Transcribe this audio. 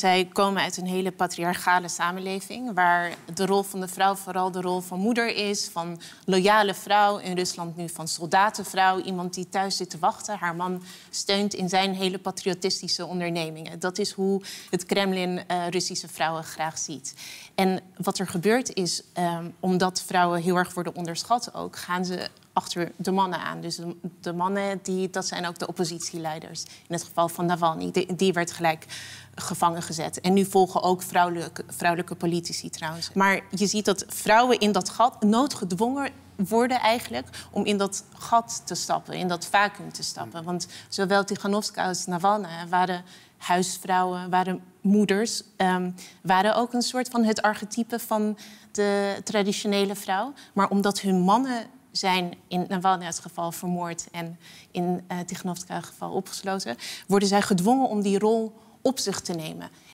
Zij komen uit een hele patriarchale samenleving, waar de rol van de vrouw vooral de rol van moeder is, van loyale vrouw, in Rusland nu van soldatenvrouw, iemand die thuis zit te wachten, haar man steunt in zijn hele patriotistische ondernemingen. Dat is hoe het Kremlin eh, Russische vrouwen graag ziet. En wat er gebeurt is, ehm, omdat vrouwen heel erg worden onderschat ook, gaan ze achter de mannen aan. Dus de, mannen, die, dat zijn ook de oppositieleiders. In het geval van Navalny, die, werd gelijk gevangen gezet. En nu volgen ook vrouwelijke, vrouwelijke politici trouwens. Maar je ziet dat vrouwen in dat gat noodgedwongen worden eigenlijk om in dat gat te stappen, in dat vacuüm te stappen. Want zowel Tiganovska als Navalny waren huisvrouwen, waren moeders, ehm, waren ook een soort van het archetype van de traditionele vrouw. Maar omdat hun mannen zijn in Navalny geval vermoord en in uh, geval opgesloten, worden zij gedwongen om die rol op zich te nemen.